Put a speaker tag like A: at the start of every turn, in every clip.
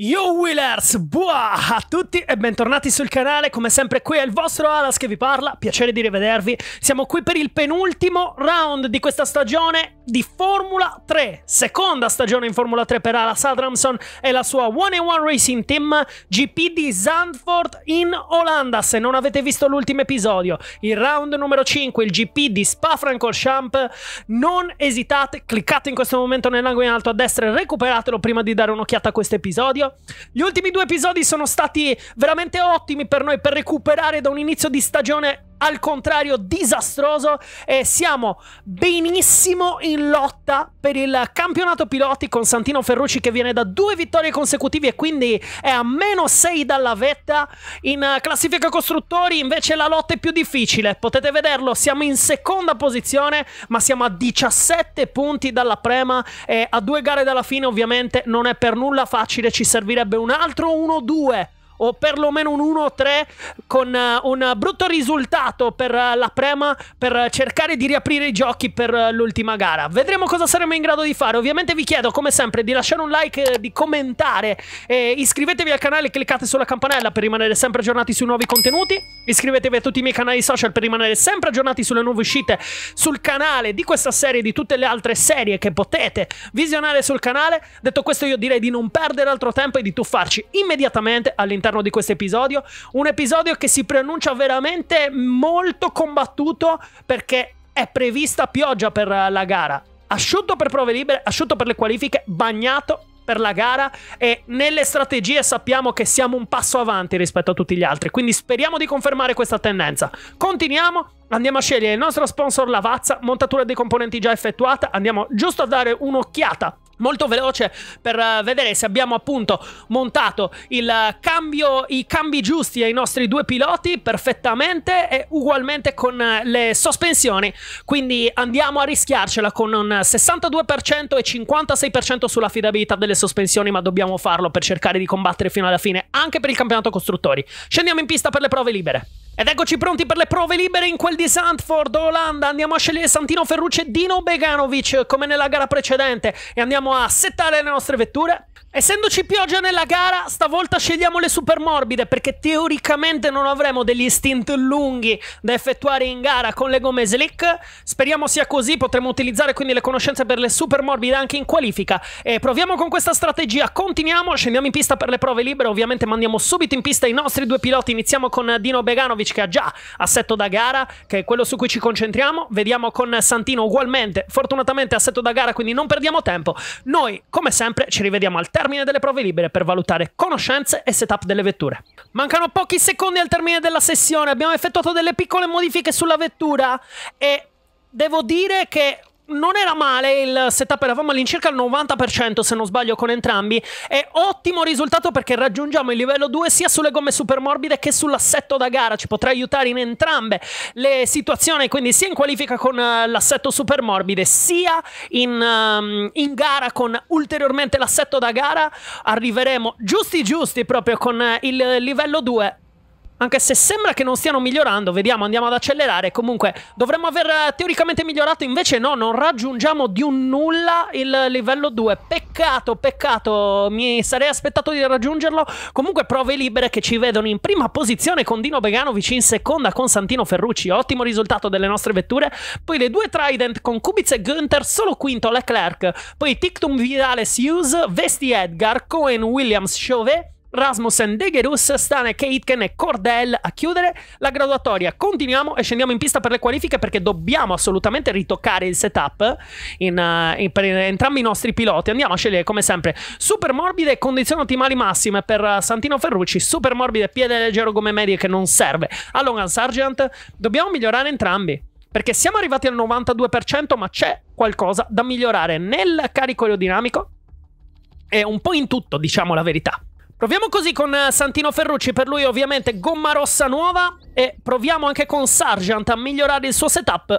A: Yo Wheelers, buah a tutti e bentornati sul canale, come sempre qui è il vostro Alas che vi parla, piacere di rivedervi, siamo qui per il penultimo round di questa stagione di Formula 3, seconda stagione in Formula 3 per Alas Adramson e la sua One 1 Racing Team GP di Zandvoort in Olanda, se non avete visto l'ultimo episodio, il round numero 5, il GP di Spa-Francorchamps, non esitate, cliccate in questo momento nell'angolo in alto a destra e recuperatelo prima di dare un'occhiata a questo episodio, gli ultimi due episodi sono stati veramente ottimi per noi per recuperare da un inizio di stagione al contrario disastroso e siamo benissimo in lotta per il campionato piloti con Santino Ferrucci che viene da due vittorie consecutive e quindi è a meno 6 dalla vetta in classifica costruttori invece la lotta è più difficile potete vederlo siamo in seconda posizione ma siamo a 17 punti dalla prema e a due gare dalla fine ovviamente non è per nulla facile ci servirebbe un altro 1-2 o perlomeno un 1-3 con eh, un brutto risultato per eh, la Prema per cercare di riaprire i giochi per eh, l'ultima gara. Vedremo cosa saremo in grado di fare. Ovviamente vi chiedo come sempre di lasciare un like, di commentare, iscrivetevi al canale, e cliccate sulla campanella per rimanere sempre aggiornati sui nuovi contenuti, iscrivetevi a tutti i miei canali social per rimanere sempre aggiornati sulle nuove uscite sul canale di questa serie e di tutte le altre serie che potete visionare sul canale. Detto questo io direi di non perdere altro tempo e di tuffarci immediatamente all'interno all'interno di questo episodio. Un episodio che si preannuncia veramente molto combattuto perché è prevista pioggia per la gara. Asciutto per prove libere, asciutto per le qualifiche, bagnato per la gara e nelle strategie sappiamo che siamo un passo avanti rispetto a tutti gli altri, quindi speriamo di confermare questa tendenza. Continuiamo, andiamo a scegliere il nostro sponsor Lavazza, montatura dei componenti già effettuata, andiamo giusto a dare un'occhiata molto veloce per eh, vedere se abbiamo appunto montato il eh, cambio, i cambi giusti ai nostri due piloti perfettamente e ugualmente con eh, le sospensioni. Quindi andiamo a rischiarcela con un 62% e 56% sull'affidabilità delle sospensioni, ma dobbiamo farlo per cercare di combattere fino alla fine anche per il campionato costruttori. Scendiamo in pista per le prove libere. Ed eccoci pronti per le prove libere in quel di Sandford, Olanda. Andiamo a scegliere Santino Ferrucci e Dino Beganovic come nella gara precedente e andiamo a settare le nostre vetture. Essendoci pioggia nella gara, stavolta scegliamo le super morbide perché teoricamente non avremo degli stint lunghi da effettuare in gara con le gomme slick. Speriamo sia così, potremo utilizzare quindi le conoscenze per le super morbide anche in qualifica. E proviamo con questa strategia, continuiamo, scendiamo in pista per le prove libere, ovviamente mandiamo subito in pista i nostri due piloti, iniziamo con Dino Beganovic Roglic che ha già assetto da gara, che è quello su cui ci concentriamo. Vediamo con Santino ugualmente, fortunatamente assetto da gara, quindi non perdiamo tempo. Noi, come sempre, ci rivediamo al termine delle prove libere per valutare conoscenze e setup delle vetture. Mancano pochi secondi al termine della sessione, abbiamo effettuato delle piccole modifiche sulla vettura e devo dire che non era male, il setup eravamo all'incirca al 90% se non sbaglio con entrambi, è ottimo risultato perché raggiungiamo il livello 2 sia sulle gomme super morbide che sull'assetto da gara, ci potrà aiutare in entrambe le situazioni, quindi sia in qualifica con eh, l'assetto super morbide sia in, um, in gara con ulteriormente l'assetto da gara, arriveremo giusti giusti proprio con eh, il livello 2 anche se sembra che non stiano migliorando, vediamo, andiamo ad accelerare. Comunque dovremmo aver eh, teoricamente migliorato, invece no, non raggiungiamo di un nulla il livello 2. Peccato, peccato, mi sarei aspettato di raggiungerlo. Comunque prove libere che ci vedono in prima posizione con Dino Beganovic, in seconda con Santino Ferrucci. Ottimo risultato delle nostre vetture. Poi le due Trident con Kubitz e Gunther, solo quinto Leclerc. Poi Tictum Vidales Hughes, Vesti Edgar, Cohen Williams Chauvet. Rasmussen, De Gerus, Stane, Caitken e Cordell a chiudere la graduatoria. Continuiamo e scendiamo in pista per le qualifiche perché dobbiamo assolutamente ritoccare il setup in, eh, in, per entrambi i nostri piloti. Andiamo a scegliere come sempre super morbide condizioni ottimali massime per eh, Santino Ferrucci, super morbide, piede leggero come medie che non serve. A Logan Sargent dobbiamo migliorare entrambi perché siamo arrivati al 92% ma c'è qualcosa da migliorare nel carico aerodinamico e un po' in tutto, diciamo la verità. Proviamo così con eh, Santino Ferrucci, per lui ovviamente gomma rossa nuova e proviamo anche con Sargent a migliorare il suo setup.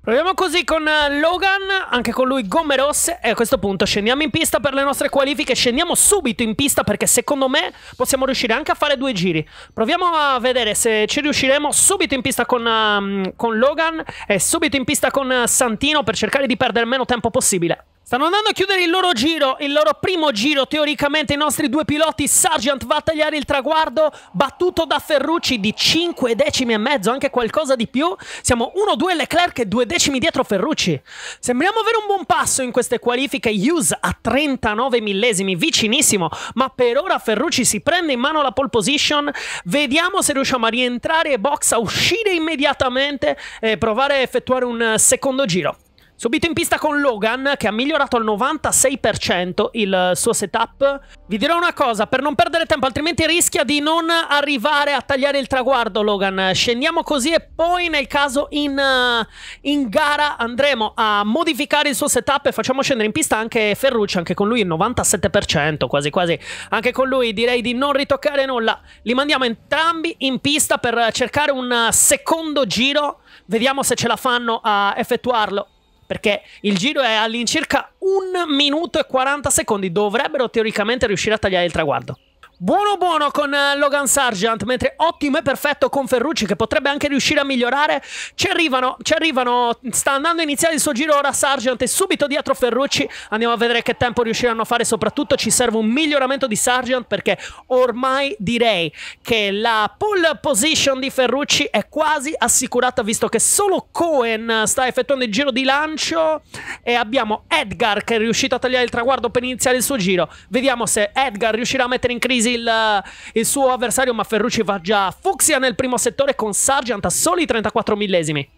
A: Proviamo così con eh, Logan, anche con lui gomme rosse e a questo punto scendiamo in pista per le nostre qualifiche, scendiamo subito in pista perché secondo me possiamo riuscire anche a fare due giri. Proviamo a vedere se ci riusciremo subito in pista con, um, con Logan e subito in pista con eh, Santino per cercare di perdere il meno tempo possibile. Stanno andando a chiudere il loro giro, il loro primo giro teoricamente. I nostri due piloti, Sargent va a tagliare il traguardo, battuto da Ferrucci di 5 decimi e mezzo, anche qualcosa di più. Siamo 1-2 Leclerc e 2 decimi dietro Ferrucci. Sembriamo avere un buon passo in queste qualifiche. Hughes a 39 millesimi, vicinissimo, ma per ora Ferrucci si prende in mano la pole position. Vediamo se riusciamo a rientrare e box a uscire immediatamente e provare a effettuare un eh, secondo giro. Subito in pista con Logan che ha migliorato al 96% il suo setup. Vi dirò una cosa, per non perdere tempo, altrimenti rischia di non arrivare a tagliare il traguardo Logan. Scendiamo così e poi nel caso in, eh, in gara andremo a modificare il suo setup e facciamo scendere in pista anche Ferrucci, anche con lui il 97%, quasi quasi. Anche con lui direi di non ritoccare nulla. Li mandiamo entrambi in pista per cercare un secondo giro. Vediamo se ce la fanno a effettuarlo perché il giro è all'incirca un minuto e 40 secondi, dovrebbero teoricamente riuscire a tagliare il traguardo. Buono buono con eh, Logan Sargent, mentre ottimo e perfetto con Ferrucci che potrebbe anche riuscire a migliorare. Ci arrivano, ci arrivano, sta andando a iniziare il suo giro ora Sargent e subito dietro Ferrucci. Andiamo a vedere che tempo riusciranno a fare, soprattutto ci serve un miglioramento di Sargent perché ormai direi che la pull position di Ferrucci è quasi assicurata visto che solo Cohen sta effettuando il giro di lancio e abbiamo Edgar che è riuscito a tagliare il traguardo per iniziare il suo giro. Vediamo se Edgar riuscirà a mettere in crisi il, il, suo avversario, ma Ferrucci va già fucsia nel primo settore con Sargent a soli 34 millesimi.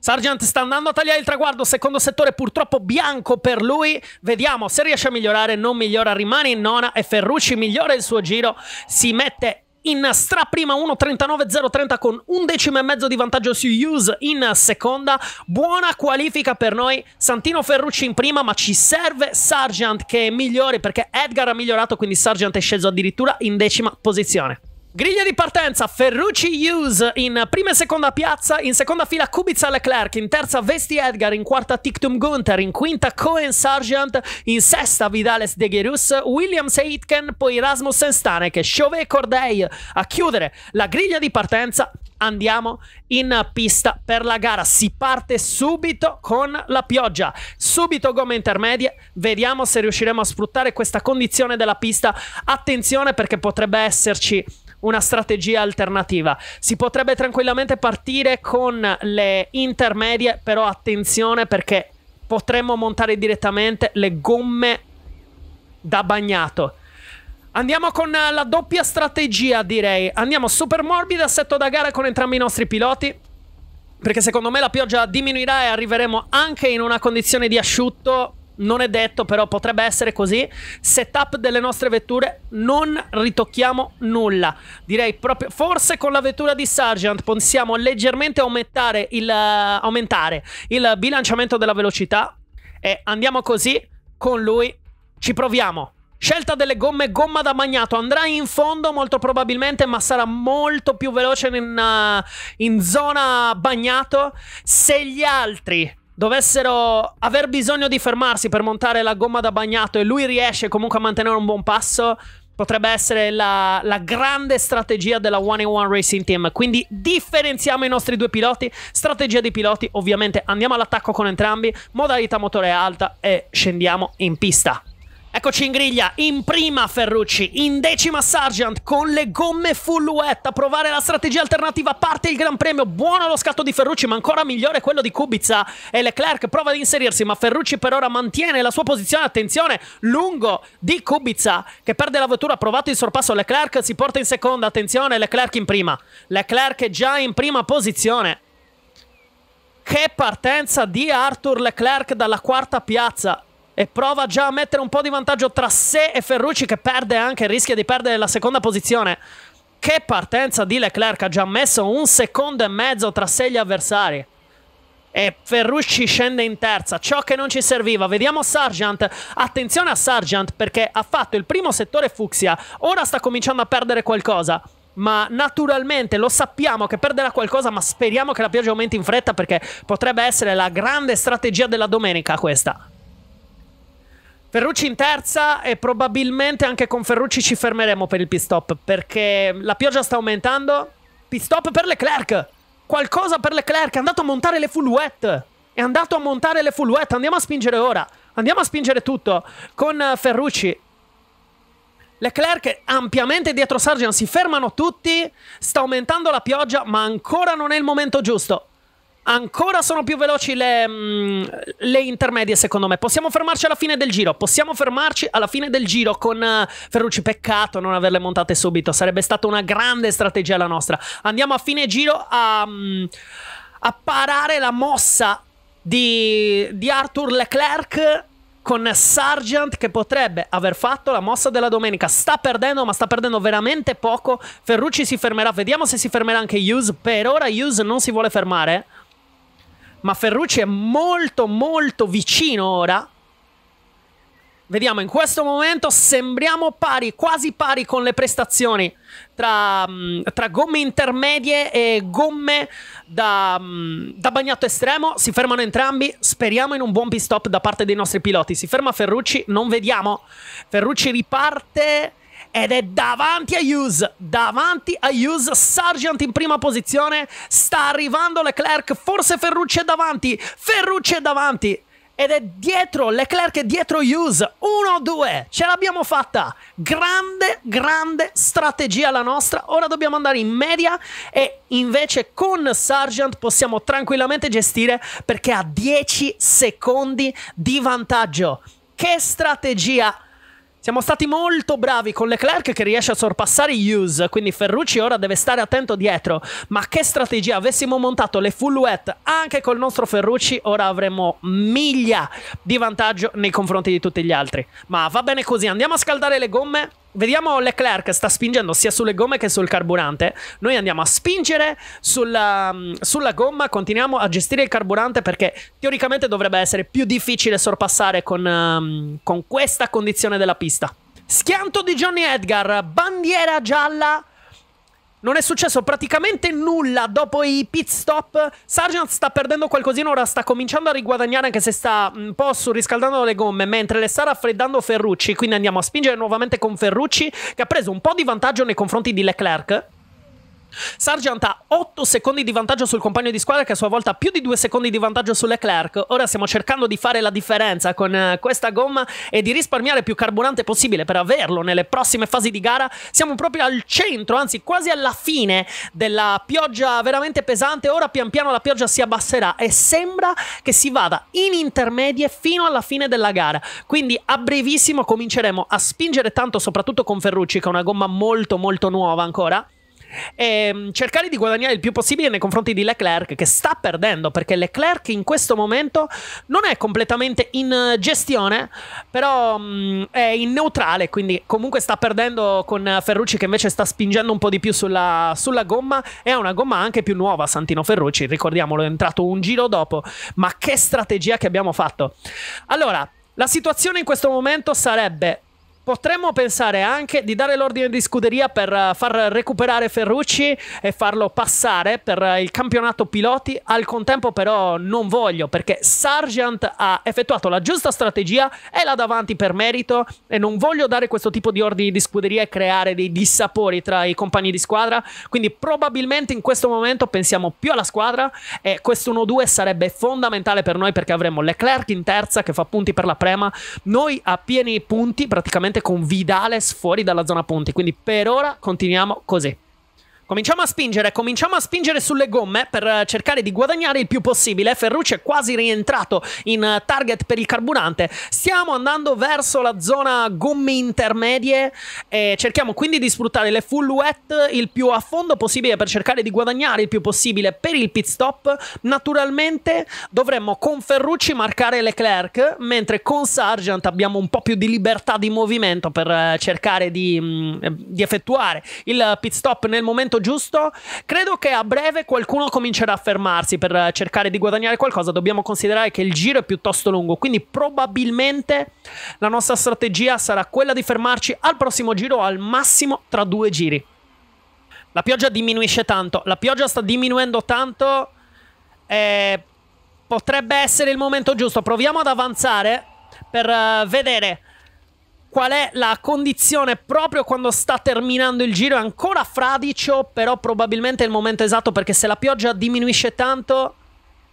A: Sargent sta andando a tagliare il traguardo, secondo settore purtroppo bianco per lui, vediamo se riesce a migliorare, non migliora, rimane in nona e Ferrucci migliora il suo giro, si mette in straprima 1.39.030 con un decimo e mezzo di vantaggio su Hughes in seconda. Buona qualifica per noi, Santino Ferrucci in prima, ma ci serve Sargent che migliori perché Edgar ha migliorato, quindi Sargent è sceso addirittura in decima posizione. Griglia di partenza, Ferrucci Hughes in prima e seconda piazza, in seconda fila Kubica Leclerc, in terza Vesti Edgar, in quarta Tictum Gunther, in quinta Cohen Sargent, in sesta Vidales De Gerus, Williams e Itken, poi Rasmussen Staneke, Chauvet e Corday a chiudere la griglia di partenza. Andiamo in pista per la gara. Si parte subito con la pioggia, subito gomme intermedie. Vediamo se riusciremo a sfruttare questa condizione della pista. Attenzione perché potrebbe esserci una strategia alternativa. Si potrebbe tranquillamente partire con le intermedie, però attenzione perché potremmo montare direttamente le gomme da bagnato. Andiamo con la doppia strategia, direi. Andiamo super morbida, assetto da gara con entrambi i nostri piloti. Perché secondo me la pioggia diminuirà e arriveremo anche in una condizione di asciutto non è detto, però potrebbe essere così. Setup delle nostre vetture, non ritocchiamo nulla. Direi proprio, forse con la vettura di Sargent possiamo leggermente aumentare il, uh, aumentare il bilanciamento della velocità. E andiamo così, con lui ci proviamo. Scelta delle gomme, gomma da bagnato, andrà in fondo molto probabilmente, ma sarà molto più veloce in, uh, in zona bagnato. Se gli altri dovessero aver bisogno di fermarsi per montare la gomma da bagnato e lui riesce comunque a mantenere un buon passo, potrebbe essere la, la grande strategia della One in One Racing Team. Quindi differenziamo i nostri due piloti. Strategia dei piloti, ovviamente andiamo all'attacco con entrambi, modalità motore alta e scendiamo in pista. Eccoci in griglia, in prima Ferrucci, in decima Sargent con le gomme a provare la strategia alternativa, parte il Gran Premio, buono lo scatto di Ferrucci ma ancora migliore quello di Kubica e Leclerc prova ad inserirsi ma Ferrucci per ora mantiene la sua posizione, attenzione, lungo di Kubica che perde la vettura, ha provato il sorpasso, Leclerc si porta in seconda, attenzione Leclerc in prima, Leclerc è già in prima posizione. Che partenza di Arthur Leclerc dalla quarta piazza, e prova già a mettere un po' di vantaggio tra sé e Ferrucci che perde anche, rischia di perdere la seconda posizione. Che partenza di Leclerc, ha già messo un secondo e mezzo tra sé e gli avversari. E Ferrucci scende in terza, ciò che non ci serviva. Vediamo Sargent. Attenzione a Sargent perché ha fatto il primo settore fucsia. Ora sta cominciando a perdere qualcosa. Ma naturalmente lo sappiamo che perderà qualcosa, ma speriamo che la pioggia aumenti in fretta perché potrebbe essere la grande strategia della domenica questa. Ferrucci in terza e probabilmente anche con Ferrucci ci fermeremo per il pit stop perché la pioggia sta aumentando. Pit stop per Leclerc. Qualcosa per Leclerc. È andato a montare le full wet. È andato a montare le full wet. Andiamo a spingere ora. Andiamo a spingere tutto con eh, Ferrucci. Leclerc ampiamente dietro Sargent, si fermano tutti, sta aumentando la pioggia, ma ancora non è il momento giusto. Ancora sono più veloci le, mm, le, intermedie, secondo me. Possiamo fermarci alla fine del giro. Possiamo fermarci alla fine del giro con eh, Ferrucci. Peccato non averle montate subito. Sarebbe stata una grande strategia la nostra. Andiamo a fine giro a, mm, a parare la mossa di, di Arthur Leclerc con Sargent che potrebbe aver fatto la mossa della domenica. Sta perdendo, ma sta perdendo veramente poco. Ferrucci si fermerà. Vediamo se si fermerà anche Hughes. Per ora Hughes non si vuole fermare ma Ferrucci è molto molto vicino ora. Vediamo, in questo momento sembriamo pari, quasi pari con le prestazioni tra, mm, tra gomme intermedie e gomme da, mm, da, bagnato estremo. Si fermano entrambi, speriamo in un buon pit stop da parte dei nostri piloti. Si ferma Ferrucci, non vediamo. Ferrucci riparte ed è davanti a Hughes, davanti a Hughes, Sargent in prima posizione, sta arrivando Leclerc, forse Ferrucci è davanti, Ferrucci è davanti, ed è dietro Leclerc è dietro Hughes 1-2 ce l'abbiamo fatta grande grande strategia la nostra ora dobbiamo andare in media e invece con Sargent possiamo tranquillamente gestire perché ha 10 secondi di vantaggio che strategia siamo stati molto bravi con Leclerc che riesce a sorpassare Hughes, quindi Ferrucci ora deve stare attento dietro. Ma che strategia, avessimo montato le full wet anche col nostro Ferrucci, ora avremmo miglia di vantaggio nei confronti di tutti gli altri. Ma va bene così, andiamo a scaldare le gomme Vediamo Leclerc sta spingendo sia sulle gomme che sul carburante. Noi andiamo a spingere sulla, um, sulla, gomma, continuiamo a gestire il carburante perché teoricamente dovrebbe essere più difficile sorpassare con, um, con questa condizione della pista. Schianto di Johnny Edgar, bandiera gialla non è successo praticamente nulla dopo i pit stop. Sargent sta perdendo qualcosina, ora sta cominciando a riguadagnare anche se sta un po' surriscaldando le gomme, mentre le sta raffreddando Ferrucci. Quindi andiamo a spingere nuovamente con Ferrucci, che ha preso un po' di vantaggio nei confronti di Leclerc. Sargent ha 8 secondi di vantaggio sul compagno di squadra che a sua volta ha più di 2 secondi di vantaggio su Leclerc. Ora stiamo cercando di fare la differenza con eh, questa gomma e di risparmiare più carburante possibile per averlo nelle prossime fasi di gara. Siamo proprio al centro, anzi quasi alla fine della pioggia veramente pesante. Ora pian piano la pioggia si abbasserà e sembra che si vada in intermedie fino alla fine della gara. Quindi a brevissimo cominceremo a spingere tanto soprattutto con Ferrucci che è una gomma molto molto nuova ancora e ehm, cercare di guadagnare il più possibile nei confronti di Leclerc che sta perdendo perché Leclerc in questo momento non è completamente in eh, gestione però mm, è in neutrale quindi comunque sta perdendo con Ferrucci che invece sta spingendo un po' di più sulla, sulla gomma e ha una gomma anche più nuova Santino Ferrucci ricordiamolo è entrato un giro dopo ma che strategia che abbiamo fatto allora la situazione in questo momento sarebbe Potremmo pensare anche di dare l'ordine di scuderia per eh, far recuperare Ferrucci e farlo passare per eh, il campionato piloti. Al contempo però non voglio perché Sargent ha effettuato la giusta strategia, e l'ha davanti per merito e non voglio dare questo tipo di ordini di scuderia e creare dei dissapori tra i compagni di squadra. Quindi probabilmente in questo momento pensiamo più alla squadra e questo 1-2 sarebbe fondamentale per noi perché avremo Leclerc in terza che fa punti per la prema, noi a pieni punti praticamente con Vidales fuori dalla zona punti. Quindi per ora continuiamo così. Cominciamo a spingere, cominciamo a spingere sulle gomme per eh, cercare di guadagnare il più possibile. Ferrucci è quasi rientrato in eh, target per il carburante. Stiamo andando verso la zona gomme intermedie e cerchiamo quindi di sfruttare le full wet il più a fondo possibile per cercare di guadagnare il più possibile per il pit stop. Naturalmente dovremmo con Ferrucci marcare Leclerc, mentre con Sargent abbiamo un po' più di libertà di movimento per eh, cercare di, mm, di effettuare il pit stop nel momento tutto giusto? Credo che a breve qualcuno comincerà a fermarsi per eh, cercare di guadagnare qualcosa. Dobbiamo considerare che il giro è piuttosto lungo, quindi probabilmente la nostra strategia sarà quella di fermarci al prossimo giro al massimo tra due giri. La pioggia diminuisce tanto, la pioggia sta diminuendo tanto. E potrebbe essere il momento giusto. Proviamo ad avanzare per eh, vedere qual è la condizione proprio quando sta terminando il giro. È ancora fradicio, però probabilmente è il momento esatto perché se la pioggia diminuisce tanto...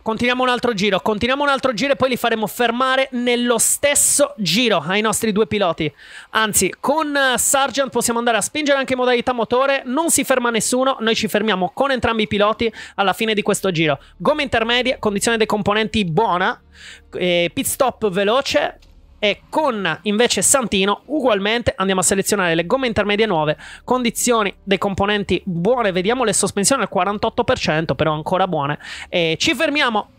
A: Continuiamo un altro giro, continuiamo un altro giro e poi li faremo fermare nello stesso giro ai nostri due piloti. Anzi, con eh, Sargent possiamo andare a spingere anche in modalità motore, non si ferma nessuno, noi ci fermiamo con entrambi i piloti alla fine di questo giro. Gomme intermedie, condizione dei componenti buona, eh, pit stop veloce, e con invece Santino ugualmente andiamo a selezionare le gomme intermedie nuove, condizioni dei componenti buone, vediamo le sospensioni al 48% però ancora buone e ci fermiamo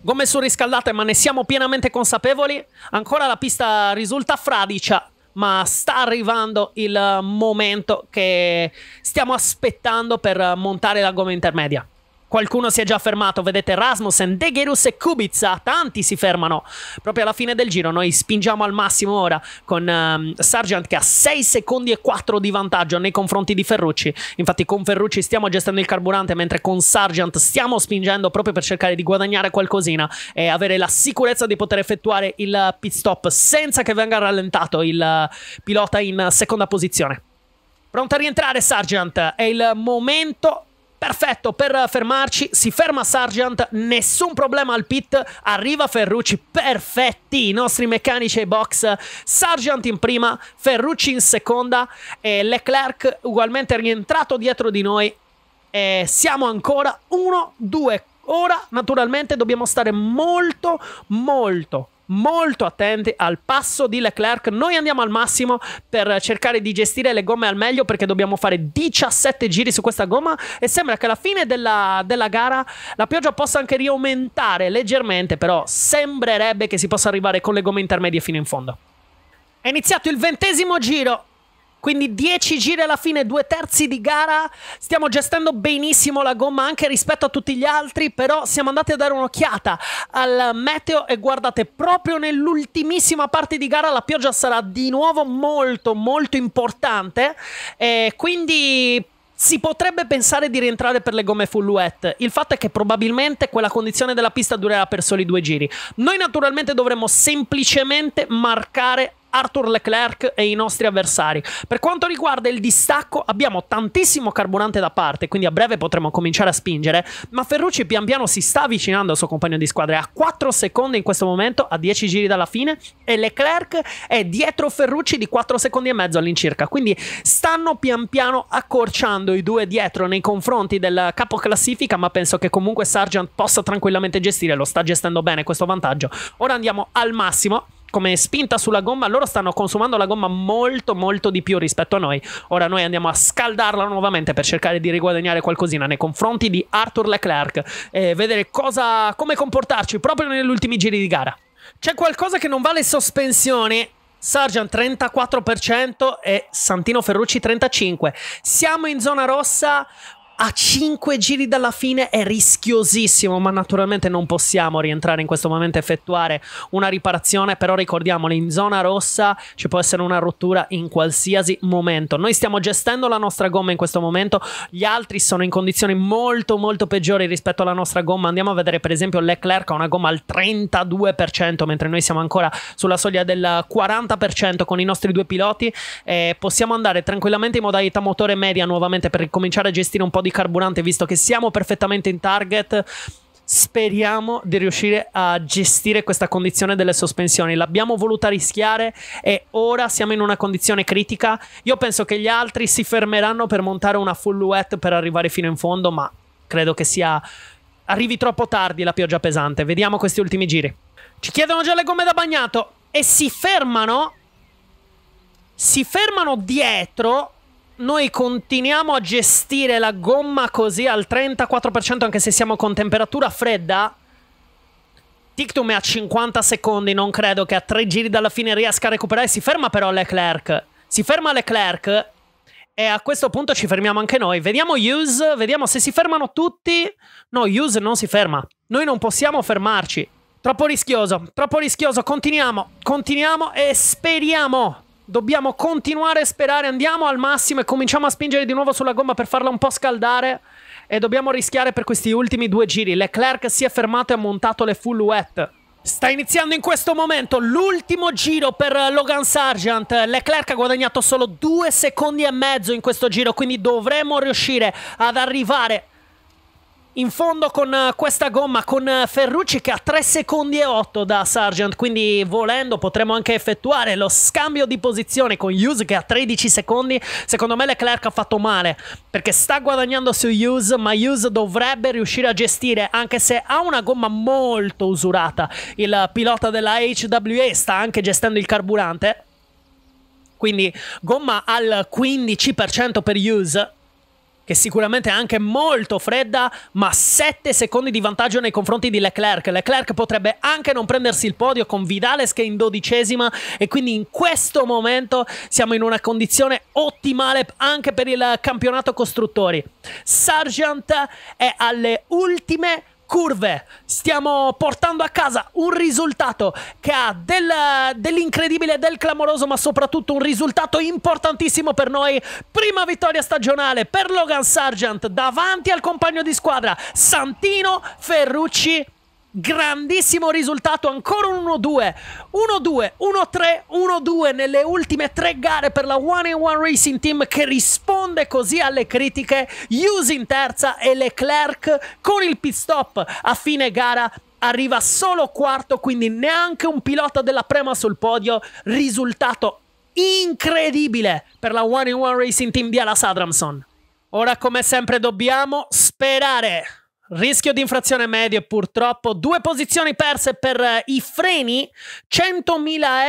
A: Gomme surriscaldate, ma ne siamo pienamente consapevoli. Ancora la pista risulta fradicia, ma sta arrivando il momento che stiamo aspettando per montare la gomma intermedia. Qualcuno si è già fermato, vedete Rasmussen, De Gerus e Kubica, tanti si fermano. Proprio alla fine del giro noi spingiamo al massimo ora con um, Sargent che ha 6 secondi e 4 di vantaggio nei confronti di Ferrucci. Infatti con Ferrucci stiamo gestendo il carburante mentre con Sargent stiamo spingendo proprio per cercare di guadagnare qualcosina e avere la sicurezza di poter effettuare il pit stop senza che venga rallentato il eh, pilota in seconda posizione. Pronto a rientrare Sargent, è il momento Perfetto, per fermarci si ferma Sargent, nessun problema al pit, arriva Ferrucci, perfetti i nostri meccanici ai box, Sargent in prima, Ferrucci in seconda e Leclerc ugualmente rientrato dietro di noi e siamo ancora 1-2. Ora naturalmente dobbiamo stare molto molto molto attenti al passo di Leclerc. Noi andiamo al massimo per cercare di gestire le gomme al meglio perché dobbiamo fare 17 giri su questa gomma e sembra che alla fine della, della gara la pioggia possa anche riaumentare leggermente, però sembrerebbe che si possa arrivare con le gomme intermedie fino in fondo. È iniziato il ventesimo giro quindi 10 giri alla fine, due terzi di gara. Stiamo gestendo benissimo la gomma anche rispetto a tutti gli altri, però siamo andati a dare un'occhiata al meteo e guardate, proprio nell'ultimissima parte di gara la pioggia sarà di nuovo molto molto importante. Eh, quindi si potrebbe pensare di rientrare per le gomme full wet. Il fatto è che probabilmente quella condizione della pista durerà per soli due giri. Noi naturalmente dovremo semplicemente marcare Arthur Leclerc e i nostri avversari. Per quanto riguarda il distacco, abbiamo tantissimo carburante da parte, quindi a breve potremo cominciare a spingere, ma Ferrucci pian piano si sta avvicinando al suo compagno di squadra, è a 4 secondi in questo momento, a 10 giri dalla fine, e Leclerc è dietro Ferrucci di 4 secondi e mezzo all'incirca, quindi stanno pian piano accorciando i due dietro nei confronti del capo classifica, ma penso che comunque Sargent possa tranquillamente gestire, lo sta gestendo bene questo vantaggio. Ora andiamo al massimo come spinta sulla gomma, loro stanno consumando la gomma molto molto di più rispetto a noi. Ora noi andiamo a scaldarla nuovamente per cercare di riguadagnare qualcosina nei confronti di Arthur Leclerc e vedere cosa, come comportarci proprio negli ultimi giri di gara. C'è qualcosa che non vale sospensioni Sargent 34% e Santino Ferrucci 35%. Siamo in zona rossa, a 5 giri dalla fine è rischiosissimo, ma naturalmente non possiamo rientrare in questo momento e effettuare una riparazione, però ricordiamolo, in zona rossa ci può essere una rottura in qualsiasi momento. Noi stiamo gestendo la nostra gomma in questo momento, gli altri sono in condizioni molto molto peggiori rispetto alla nostra gomma. Andiamo a vedere per esempio Leclerc ha una gomma al 32%, mentre noi siamo ancora sulla soglia del 40% con i nostri due piloti. Eh, possiamo andare tranquillamente in modalità motore media nuovamente per ricominciare a gestire un po' di di carburante, visto che siamo perfettamente in target. Speriamo di riuscire a gestire questa condizione delle sospensioni. L'abbiamo voluta rischiare e ora siamo in una condizione critica. Io penso che gli altri si fermeranno per montare una full wet per arrivare fino in fondo, ma credo che sia arrivi troppo tardi la pioggia pesante. Vediamo questi ultimi giri. Ci chiedono già le gomme da bagnato e si fermano. Si fermano dietro noi continuiamo a gestire la gomma così al 34% anche se siamo con temperatura fredda, Tictum è a 50 secondi, non credo che a tre giri dalla fine riesca a recuperare. Si ferma però Leclerc. Si ferma Leclerc e a questo punto ci fermiamo anche noi. Vediamo Hughes, vediamo se si fermano tutti. No, Hughes non si ferma. Noi non possiamo fermarci. Troppo rischioso, troppo rischioso. Continuiamo, continuiamo e speriamo Dobbiamo continuare a sperare, andiamo al massimo e cominciamo a spingere di nuovo sulla gomma per farla un po' scaldare. E dobbiamo rischiare per questi ultimi due giri. Leclerc si è fermato e ha montato le full wet. Sta iniziando in questo momento l'ultimo giro per Logan Sargent. Leclerc ha guadagnato solo due secondi e mezzo in questo giro, quindi dovremmo riuscire ad arrivare in fondo con eh, questa gomma, con eh, Ferrucci che ha 3 secondi e 8 da Sargent, quindi volendo potremo anche effettuare lo scambio di posizione con Hughes che ha 13 secondi. Secondo me Leclerc ha fatto male perché sta guadagnando su Hughes, ma Hughes dovrebbe riuscire a gestire anche se ha una gomma molto usurata. Il pilota della HWA sta anche gestendo il carburante. Quindi gomma al 15% per Hughes, che sicuramente è anche molto fredda, ma 7 secondi di vantaggio nei confronti di Leclerc. Leclerc potrebbe anche non prendersi il podio con Vidales che è in dodicesima e quindi in questo momento siamo in una condizione ottimale anche per il campionato costruttori. Sargent è alle ultime curve. Stiamo portando a casa un risultato che ha del, dell'incredibile, del clamoroso, ma soprattutto un risultato importantissimo per noi. Prima vittoria stagionale per Logan Sargent davanti al compagno di squadra Santino Ferrucci grandissimo risultato, ancora un 1-2, 1-2, 1-3, 1-2 nelle ultime tre gare per la 1 in One Racing Team che risponde così alle critiche, Hughes in terza e Leclerc con il pit stop a fine gara arriva solo quarto, quindi neanche un pilota della Prema sul podio, risultato incredibile per la 1 in One Racing Team di Ala Sadramson. Ora come sempre dobbiamo sperare Rischio di infrazione medio purtroppo, due posizioni perse per eh, i freni, 100.000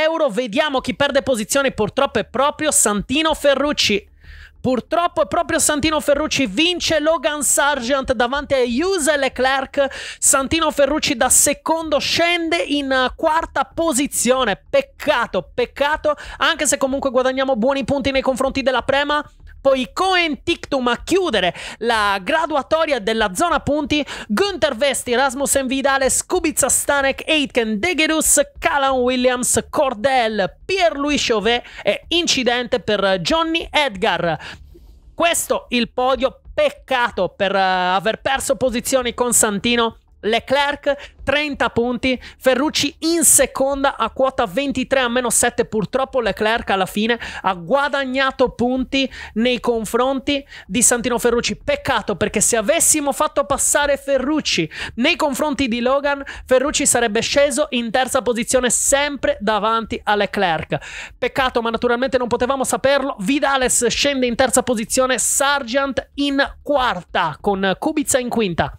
A: euro, vediamo chi perde posizioni. purtroppo è proprio Santino Ferrucci. Purtroppo è proprio Santino Ferrucci vince Logan Sargent davanti a Hughes Leclerc. Santino Ferrucci da secondo scende in eh, quarta posizione. Peccato, peccato, anche se comunque guadagniamo buoni punti nei confronti della Prema. Poi Cohen Tictum a chiudere la graduatoria della zona punti. Gunther Vesti, Rasmussen Vidale, Skubica Stanek, Aitken, Degerus, Callan Williams, Cordell, Pierre-Louis Chauvet e incidente per Johnny Edgar. Questo il podio. Peccato per eh, aver perso posizioni con Santino Leclerc 30 punti, Ferrucci in seconda a quota 23 a meno 7, purtroppo Leclerc alla fine ha guadagnato punti nei confronti di Santino Ferrucci, peccato perché se avessimo fatto passare Ferrucci nei confronti di Logan, Ferrucci sarebbe sceso in terza posizione sempre davanti a Leclerc, peccato ma naturalmente non potevamo saperlo, Vidales scende in terza posizione, Sargent in quarta con Kubica in quinta.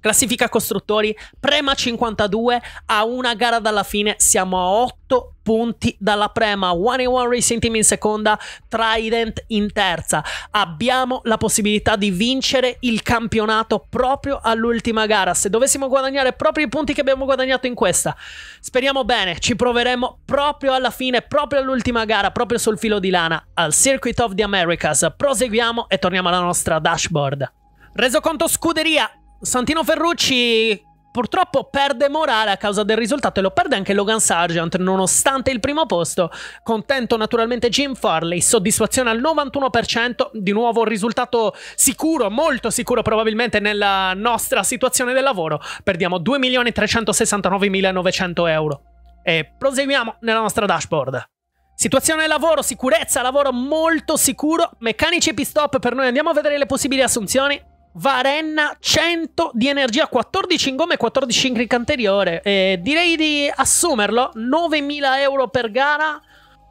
A: Classifica costruttori, prema 52, a una gara dalla fine siamo a 8 punti dalla prema, 1 and One Racing Team in seconda, Trident in terza. Abbiamo la possibilità di vincere il campionato proprio all'ultima gara. Se dovessimo guadagnare proprio i punti che abbiamo guadagnato in questa, speriamo bene, ci proveremo proprio alla fine, proprio all'ultima gara, proprio sul filo di lana, al Circuit of the Americas. Proseguiamo e torniamo alla nostra dashboard. Resoconto scuderia Santino Ferrucci purtroppo perde morale a causa del risultato e lo perde anche Logan Sargent nonostante il primo posto. Contento naturalmente Jim Farley, soddisfazione al 91%, di nuovo un risultato sicuro, molto sicuro probabilmente nella nostra situazione del lavoro. Perdiamo 2.369.900 euro. E proseguiamo nella nostra dashboard. Situazione lavoro, sicurezza, lavoro molto sicuro, meccanici e pit stop per noi, andiamo a vedere le possibili assunzioni. Varenna 100 di energia, 14 in gomme, 14 in incanteriore. Eh, direi di assumerlo, 9.000 euro per gara.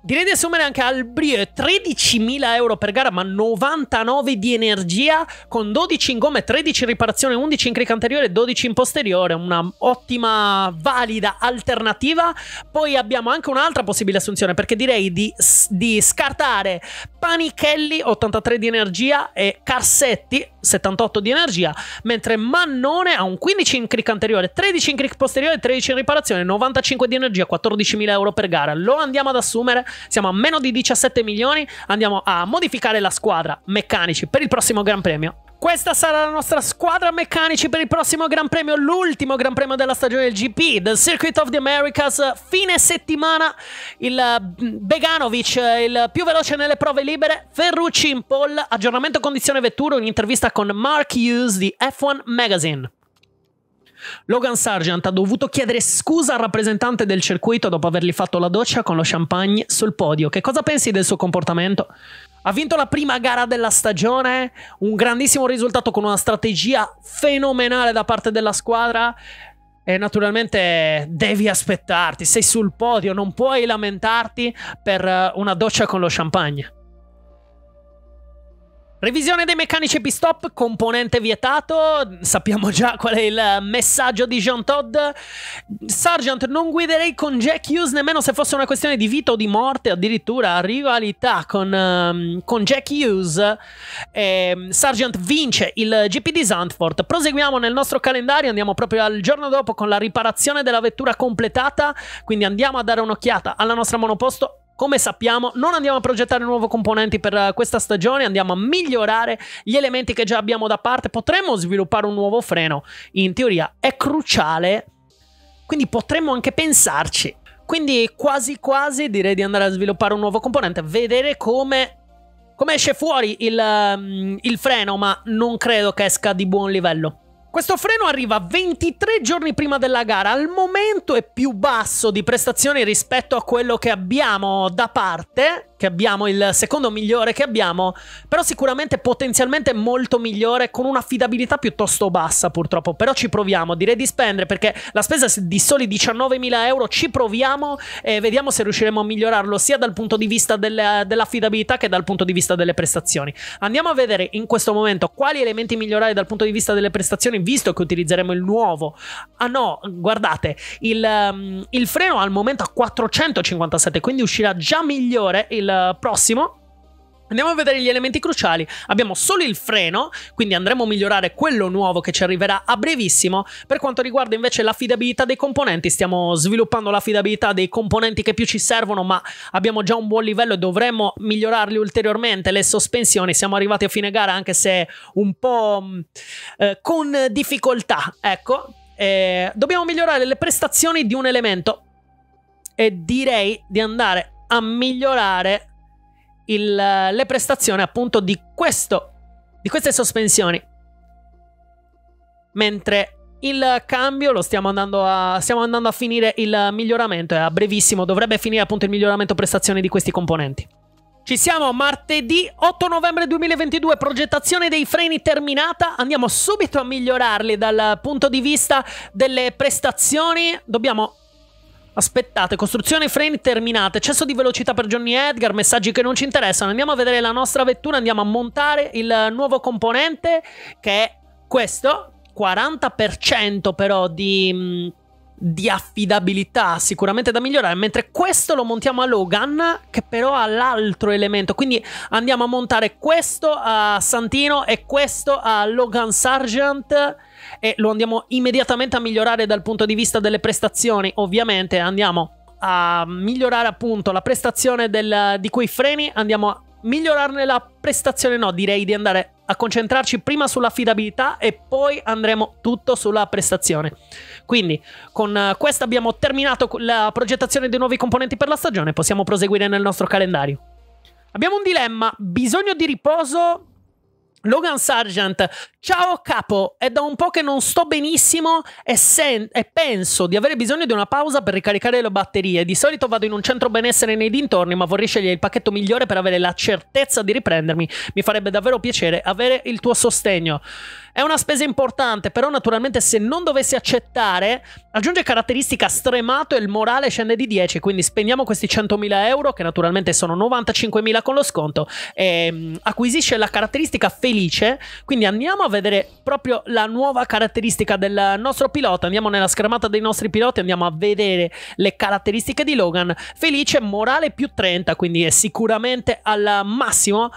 A: Direi di assumere anche Albrie 13.000 euro per gara, ma 99 di energia, con 12 in gomme, 13 in riparazione, 11 in crick anteriore 12 in posteriore. Una ottima, valida alternativa. Poi abbiamo anche un'altra possibile assunzione, perché direi di, di scartare Panichelli 83 di energia e Carsetti 78 di energia, mentre Mannone ha un 15 in click anteriore, 13 in click posteriore, 13 in riparazione, 95 di energia, 14.000 euro per gara. Lo andiamo ad assumere, siamo a meno di 17 milioni, andiamo a modificare la squadra meccanici per il prossimo Gran Premio questa sarà la nostra squadra meccanici per il prossimo Gran Premio, l'ultimo Gran Premio della stagione del GP, The Circuit of the Americas. Fine settimana il mm, Beganovic, il più veloce nelle prove libere, Ferrucci in pole, aggiornamento condizione vettura, un'intervista con Mark Hughes di F1 Magazine. Logan Sargent ha dovuto chiedere scusa al rappresentante del circuito dopo avergli fatto la doccia con lo champagne sul podio. Che cosa pensi del suo comportamento? Ha vinto la prima gara della stagione, un grandissimo risultato con una strategia fenomenale da parte della squadra. E naturalmente devi aspettarti, sei sul podio, non puoi lamentarti per eh, una doccia con lo champagne. Revisione dei meccanici pistop, componente vietato, sappiamo già qual è il messaggio di Jean Todd. Sargent, non guiderei con Jack Hughes nemmeno se fosse una questione di vita o di morte, addirittura rivalità con, um, con Jack Hughes. Eh, Sargent vince il GP di Zandvoort, Proseguiamo nel nostro calendario, andiamo proprio al giorno dopo con la riparazione della vettura completata, quindi andiamo a dare un'occhiata alla nostra monoposto come sappiamo, non andiamo a progettare nuovi componenti per eh, questa stagione, andiamo a migliorare gli elementi che già abbiamo da parte. Potremmo sviluppare un nuovo freno, in teoria è cruciale, quindi potremmo anche pensarci. Quindi quasi quasi direi di andare a sviluppare un nuovo componente, vedere come, come esce fuori il, mm, il freno, ma non credo che esca di buon livello. Questo freno arriva 23 giorni prima della gara, al momento è più basso di prestazioni rispetto a quello che abbiamo da parte, che abbiamo il secondo migliore che abbiamo, però sicuramente potenzialmente molto migliore con un'affidabilità piuttosto bassa purtroppo, però ci proviamo, direi di spendere perché la spesa è di soli 19.000 euro, ci proviamo e vediamo se riusciremo a migliorarlo sia dal punto di vista dell'affidabilità che dal punto di vista delle prestazioni. Andiamo a vedere in questo momento quali elementi migliorare dal punto di vista delle prestazioni visto che utilizzeremo il nuovo. Ah no, guardate, il, um, il freno al momento a 457, quindi uscirà già migliore il eh, prossimo Andiamo a vedere gli elementi cruciali. Abbiamo solo il freno, quindi andremo a migliorare quello nuovo che ci arriverà a brevissimo. Per quanto riguarda invece l'affidabilità dei componenti, stiamo sviluppando l'affidabilità dei componenti che più ci servono, ma abbiamo già un buon livello e dovremmo migliorarli ulteriormente. Le sospensioni, siamo arrivati a fine gara anche se un po' mm, eh, con difficoltà, ecco. Eh, dobbiamo migliorare le prestazioni di un elemento e direi di andare a migliorare il, eh, le prestazioni appunto di, questo, di queste sospensioni. Mentre il cambio lo stiamo andando a, stiamo andando a finire il miglioramento e a brevissimo dovrebbe finire appunto il miglioramento prestazioni di questi componenti. Ci siamo martedì 8 novembre 2022, progettazione dei freni terminata, andiamo subito a migliorarli dal punto di vista delle prestazioni, dobbiamo Aspettate, costruzione frame terminate, eccesso di velocità per Johnny Edgar, messaggi che non ci interessano. Andiamo a vedere la nostra vettura, andiamo a montare il nuovo componente che è questo, 40% però di, mm, di affidabilità sicuramente da migliorare, mentre questo lo montiamo a Logan che però ha l'altro elemento. Quindi andiamo a montare questo a Santino e questo a Logan Sargent e lo andiamo immediatamente a migliorare dal punto di vista delle prestazioni. Ovviamente andiamo a migliorare appunto la prestazione del, di quei freni, andiamo a migliorarne la prestazione, no, direi di andare a concentrarci prima sull'affidabilità e poi andremo tutto sulla prestazione. Quindi con eh, questo abbiamo terminato la progettazione dei nuovi componenti per la stagione, possiamo proseguire nel nostro calendario. Abbiamo un dilemma, bisogno di riposo Logan Sargent, ciao capo, è da un po' che non sto benissimo e, e, penso di avere bisogno di una pausa per ricaricare le batterie. Di solito vado in un centro benessere nei dintorni, ma vorrei scegliere il pacchetto migliore per avere la certezza di riprendermi. Mi farebbe davvero piacere avere il tuo sostegno. È una spesa importante, però naturalmente se non dovessi accettare, aggiunge caratteristica stremato e il morale scende di 10, quindi spendiamo questi 100.000 euro, che naturalmente sono 95.000 con lo sconto, e mm, acquisisce la caratteristica felice, quindi andiamo a vedere proprio la nuova caratteristica del nostro pilota, andiamo nella schermata dei nostri piloti, andiamo a vedere le caratteristiche di Logan, felice, morale più 30, quindi è sicuramente al massimo.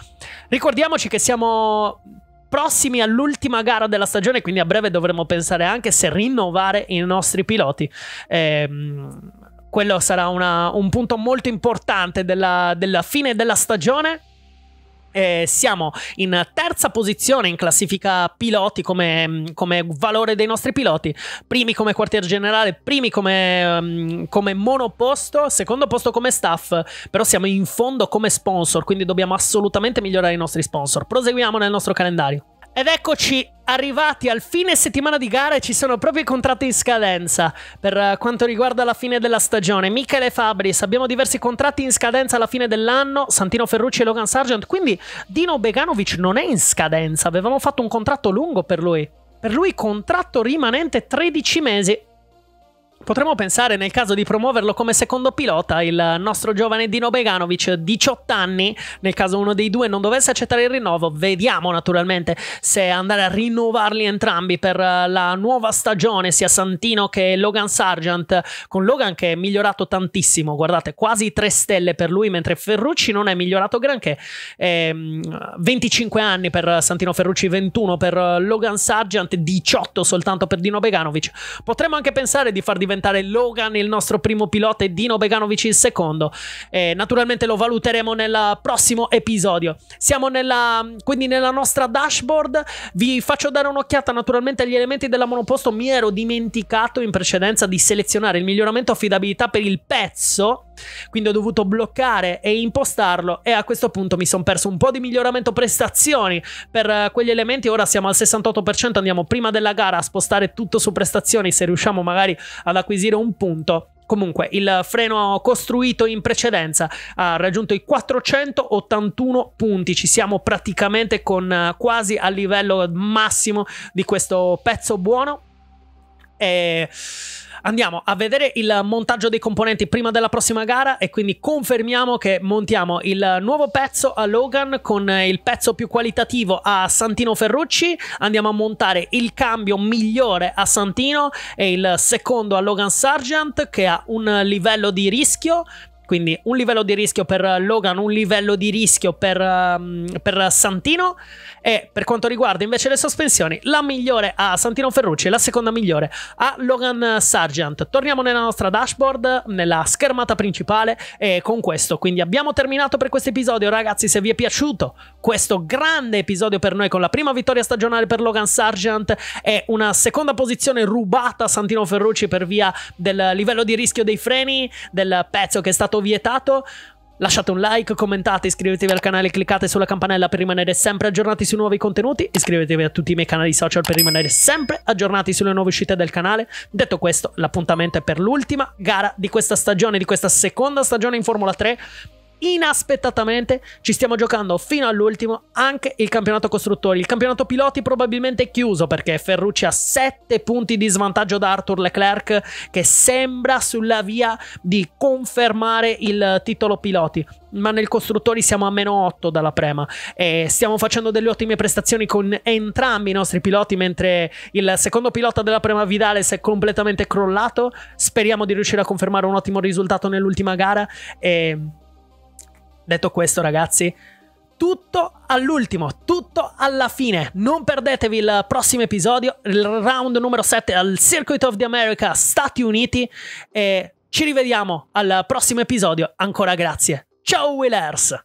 A: Ricordiamoci che siamo prossimi all'ultima gara della stagione, quindi a breve dovremo pensare anche se rinnovare i nostri piloti. Ehm, quello sarà una, un punto molto importante della, della fine della stagione eh, siamo in terza posizione in classifica piloti come, mm, come, valore dei nostri piloti, primi come quartier generale, primi come, um, come monoposto, secondo posto come staff, però siamo in fondo come sponsor, quindi dobbiamo assolutamente migliorare i nostri sponsor. Proseguiamo nel nostro calendario. Ed eccoci arrivati al fine settimana di gara e ci sono proprio i contratti in scadenza per eh, quanto riguarda la fine della stagione. Michele Fabris, abbiamo diversi contratti in scadenza alla fine dell'anno, Santino Ferrucci e Logan Sargent, quindi Dino Beganovic non è in scadenza, avevamo fatto un contratto lungo per lui. Per lui contratto rimanente 13 mesi. Potremmo pensare nel caso di promuoverlo come secondo pilota il nostro giovane Dino Beganovic, 18 anni, nel caso uno dei due non dovesse accettare il rinnovo, vediamo naturalmente se andare a rinnovarli entrambi per eh, la nuova stagione, sia Santino che Logan Sargent, con Logan che è migliorato tantissimo, guardate, quasi 3 stelle per lui, mentre Ferrucci non è migliorato granché, ehm, 25 anni per Santino Ferrucci, 21 per eh, Logan Sargent, 18 soltanto per Dino Beganovic. Potremmo anche pensare di far diventare diventare Logan il nostro primo pilota e Dino Beganovic il secondo. Eh, naturalmente lo valuteremo nel prossimo episodio. Siamo nella, quindi nella nostra dashboard. Vi faccio dare un'occhiata naturalmente agli elementi della monoposto. Mi ero dimenticato in precedenza di selezionare il miglioramento affidabilità per il pezzo quindi ho dovuto bloccare e impostarlo e a questo punto mi sono perso un po' di miglioramento prestazioni per eh, quegli elementi ora siamo al 68% andiamo prima della gara a spostare tutto su prestazioni se riusciamo magari ad acquisire un punto. Comunque, il freno costruito in precedenza ha raggiunto i 481 punti. Ci siamo praticamente con eh, quasi al livello massimo di questo pezzo buono. E andiamo a vedere il montaggio dei componenti prima della prossima gara e quindi confermiamo che montiamo il nuovo pezzo a Logan con il pezzo più qualitativo a Santino Ferrucci, andiamo a montare il cambio migliore a Santino e il secondo a Logan Sargent che ha un livello di rischio quindi un livello di rischio per Logan, un livello di rischio per, um, per, Santino. E per quanto riguarda invece le sospensioni, la migliore a Santino Ferrucci, la seconda migliore a Logan Sargent. Torniamo nella nostra dashboard, nella schermata principale. E con questo, quindi abbiamo terminato per questo episodio. Ragazzi, se vi è piaciuto questo grande episodio per noi, con la prima vittoria stagionale per Logan Sargent e una seconda posizione rubata a Santino Ferrucci per via del livello di rischio dei freni, del pezzo che è stato stato vietato. Lasciate un like, commentate, iscrivetevi al canale, cliccate sulla campanella per rimanere sempre aggiornati su nuovi contenuti, iscrivetevi a tutti i miei canali social per rimanere sempre aggiornati sulle nuove uscite del canale. Detto questo, l'appuntamento è per l'ultima gara di questa stagione, di questa seconda stagione in Formula 3 inaspettatamente ci stiamo giocando fino all'ultimo anche il campionato costruttori. Il campionato piloti probabilmente è chiuso perché Ferrucci ha 7 punti di svantaggio da Arthur Leclerc che sembra sulla via di confermare il titolo piloti. Ma nel costruttori siamo a meno 8 dalla prema e stiamo facendo delle ottime prestazioni con entrambi i nostri piloti mentre il secondo pilota della prema Vidale si è completamente crollato. Speriamo di riuscire a confermare un ottimo risultato nell'ultima gara e Detto questo, ragazzi, tutto all'ultimo, tutto alla fine. Non perdetevi il prossimo episodio, il round numero 7 al Circuit of the America, Stati Uniti. E ci rivediamo al prossimo episodio. Ancora grazie. Ciao, Willers!